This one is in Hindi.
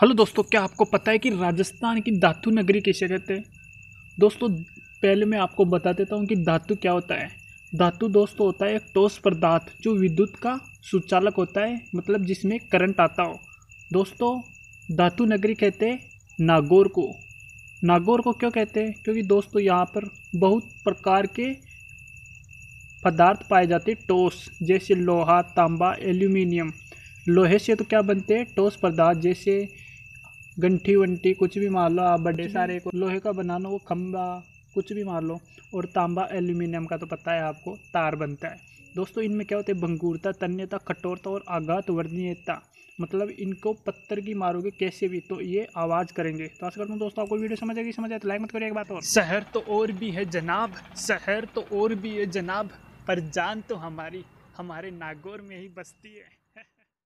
हेलो दोस्तों क्या आपको पता है कि राजस्थान की धातु नगरी कैसे कहते हैं दोस्तों पहले मैं आपको बता देता हूँ कि धातु क्या होता है धातु दोस्तों होता है एक ठोस पदार्थ जो विद्युत का सुचालक होता है मतलब जिसमें करंट आता हो दोस्तों धातु नगरी कहते हैं नागौर को नागौर को क्यों कहते हैं क्योंकि दोस्तों यहाँ पर बहुत प्रकार के पदार्थ पाए जाते हैं टोस जैसे लोहा तांबा एल्यूमिनियम लोहे से तो क्या बनते हैं टोस पदार्थ जैसे घंटी वंटी कुछ भी मार लो आप बड़े सारे को लोहे का बना लो वो खम्बा कुछ भी मार लो और तांबा एल्यूमिनियम का तो पता है आपको तार बनता है दोस्तों इनमें क्या होता है भंगूरता तन्यता कठोरता और आघात वर्णीयता मतलब इनको पत्थर की मारोगे कैसे भी तो ये आवाज़ करेंगे तो आशा करता हूँ दोस्तों आपको वीडियो समझ आएगी समझ आए तो लाइक मत करिए एक बात और शहर तो और भी है जनाब शहर तो और भी है जनाब पर जान तो हमारी हमारे नागौर में ही बसती है